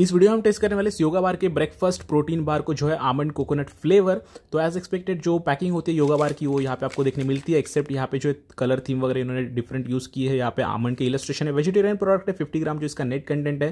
इस वीडियो में हम टेस्ट करने वाले योगा बार के ब्रेकफास्ट प्रोटीन बार को जो है आमंड कोकोनट फ्लेवर तो एज एक्सपेक्टेड जो पैकिंग होती है योगा बार की वो यहाँ पे आपको देखने मिलती है एक्सेप्ट यहाँ पे जो कलर थीम वगैरह इन्होंने डिफरेंट यूज़ की है यहाँ पे आमंड के इलस्ट्रेशन है वेजिटेरियन प्रोडक्ट है फिफ्टी ग्राम जो इसका नेट कंटेंट है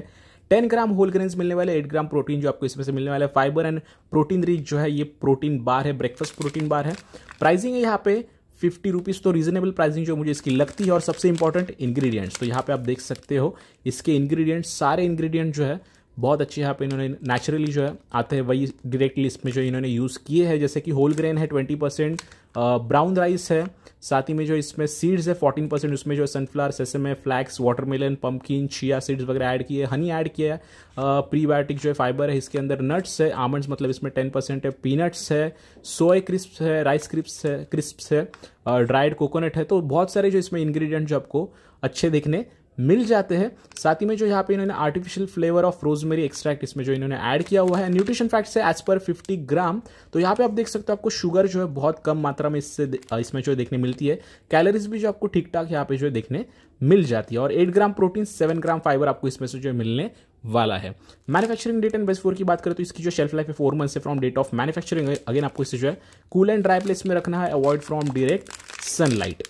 टेन ग्राम होल ग्रेन्स मिलने वाले एट ग्राम प्रोटीन जो आपको इसमें से मिलने वाले है फाइबर एंड प्रोटीन रिच जो है ये प्रोटीन बार है ब्रेकफास्ट प्रोटीन बार है प्राइसिंग है यहाँ पे फिफ्टी रुपीज़ तो रीजनेबल प्राइसिंग जो मुझे इसकी लगती है और सबसे इंपॉर्टेंट इंग्रेडिएंट्स तो यहाँ पे आप देख सकते हो इसके इंग्रेडिएंट्स सारे इंग्रेडिएंट जो है बहुत अच्छी यहाँ पे इन्होंने नेचुरली जो है आते हैं वही डायरेक्टली इसमें जो इन्होंने यूज़ किए हैं जैसे कि होल ग्रेन है ट्वेंटी परसेंट ब्राउन राइस है साथ ही में जो इसमें सीड्स है फोर्टीन परसेंट उसमें जो है sunflower sesame flax watermelon pumpkin chia seeds वगैरह ऐड किए हनी ऐड किया है प्रीबायोटिक जो है फाइबर है इसके अंदर नट्स है आमंड्स मतलब इसमें टेन परसेंट है पीनट्स है सोए क्रिस्प है राइस क्रिप्स है क्रिस्प्स है ड्राइड कोकोनट है तो बहुत सारे जो इसमें इन्ग्रीडियंट जो आपको अच्छे देखने मिल जाते हैं साथ ही में जो यहाँ पे इन्होंने artificial flavour of rosemary extract इसमें जो इन्होंने ऐड किया हुआ है न्यूट्रिशन फैक्ट्स है एज पर फिफ्टी ग्राम तो यहाँ पे आप देख सकते हो आपको शुगर जो है बहुत कम मात्रा में इससे इसमें जो देखने मिलती है कैलोरीज भी जो आपको ठीक ठाक यहाँ पे जो है देखने मिल जाती है और eight gram protein seven gram fibre आपको इसमें से जो मिलने वाला है manufacturing date and best before की बात करें तो इसकी जो शेल्फ लाइफ है फोर मंथ है from date of manufacturing again आपको इसे जो है कूल एंड ड्राई प्लेस में रखना है अवॉइड फ्रॉम डायरेक्ट सनलाइट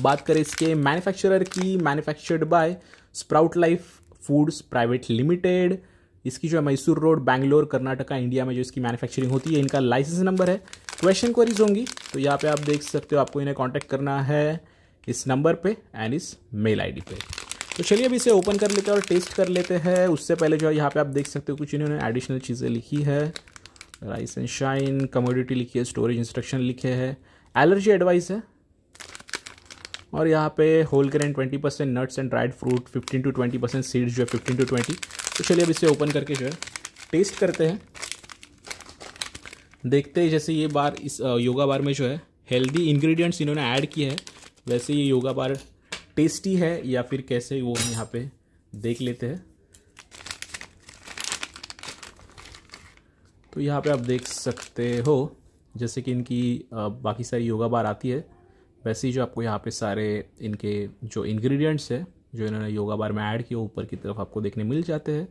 बात करें इसके मैन्युफैक्चरर की manufactured by Sprout Life Foods private limited इसकी जो है मैसूर रोड बैंगलोर कर्नाटका इंडिया में जो इसकी मैन्युफैक्चरिंग होती है इनका लाइसेंस नंबर है क्वेश्चन क्वेरीज होंगी तो यहाँ पे आप देख सकते हो आपको इन्हें कॉन्टैक्ट करना है इस नंबर पे एंड इस मेल आईडी पे तो चलिए अब इसे ओपन कर लेते हैं और टेस्ट कर लेते हैं उससे पहले जो है यहाँ पर आप देख सकते हो कुछ इन्होंने एडिशनल चीज़ें लिखी है राइस एंड शाइन कमोडिटी लिखी है स्टोरेज इंस्ट्रक्शन लिखे है एलर्जी एडवाइस है और यहाँ पे whole grain 20 percent nuts and dried fruit 15 to 20 percent seeds जो है 15 टू 20 तो चलिए अब इसे ओपन करके जो है टेस्ट करते हैं देखते हैं जैसे ये बार इस योगा बार में जो है हेल्दी इंग्रेडिएंट्स इन्होंने ऐड किए हैं वैसे ये योगा बार टेस्टी है या फिर कैसे वो हम यहाँ पर देख लेते हैं तो यहाँ पे आप देख सकते हो जैसे कि इनकी बाकी सारी योगा बार आती है वैसे ही जो आपको यहाँ पे सारे इनके जो इंग्रेडिएंट्स है जो इन्होंने योगा बार में ऐड किए ऊपर की तरफ आपको देखने मिल जाते हैं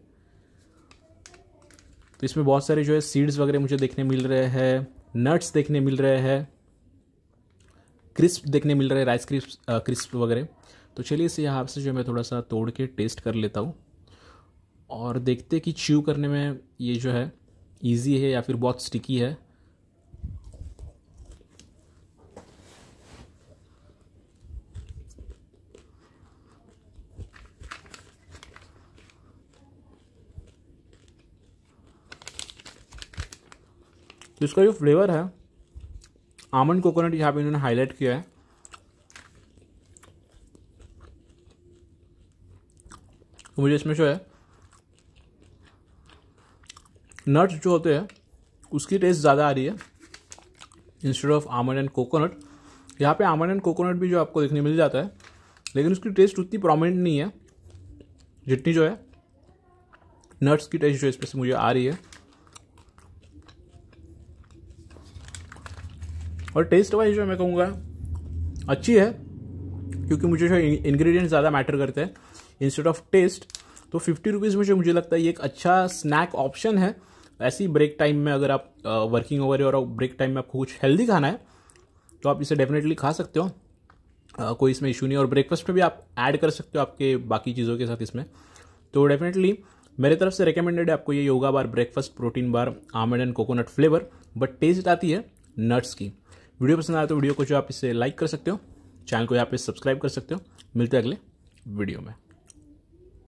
तो इसमें बहुत सारे जो है सीड्स वगैरह मुझे देखने मिल रहे हैं नट्स देखने मिल रहे हैं क्रिस्प देखने मिल रहे हैं राइस क्रिस्प आ, क्रिस्प वगैरह तो चलिए इसे यहाँ से जो मैं थोड़ा सा तोड़ के टेस्ट कर लेता हूँ और देखते कि च्यू करने में ये जो है ईजी है या फिर बहुत स्टिकी है तो इसका जो फ्लेवर है आमंड कोकोनट यहाँ पे इन्होंने हाईलाइट किया है तो मुझे इसमें जो है नट्स जो होते हैं उसकी टेस्ट ज़्यादा आ रही है instead of almond and coconut यहाँ पे आमंड एंड कोकोनट भी जो आपको देखने मिल जाता है लेकिन उसकी टेस्ट उतनी प्रोमिनेंट नहीं है जितनी जो है नट्स की टेस्ट जो इस पर से मुझे आ रही है और टेस्ट वाइज जो मैं कहूँगा अच्छी है क्योंकि मुझे जो इन्ग्रीडियंट ज़्यादा मैटर करते हैं इंस्टेड ऑफ टेस्ट तो फिफ्टी रुपीज़ में जो मुझे लगता है ये एक अच्छा स्नैक ऑप्शन है ऐसी ब्रेक टाइम में अगर आप वर्किंग ओवर और ब्रेक टाइम में आपको कुछ हेल्दी खाना है तो आप इसे डेफिनेटली खा सकते हो आ, कोई इसमें इशू नहीं और ब्रेकफास्ट में भी आप ऐड कर सकते हो आपके बाकी चीज़ों के साथ इसमें तो डेफिनेटली मेरे तरफ से रिकमेंडेड है आपको ये yoga bar breakfast protein bar almond and coconut flavour but taste आती है नट्स की वीडियो पसंद आया तो वीडियो को जो आप इसे लाइक कर सकते हो चैनल को यहाँ पे सब्सक्राइब कर सकते हो मिलते हैं अगले वीडियो में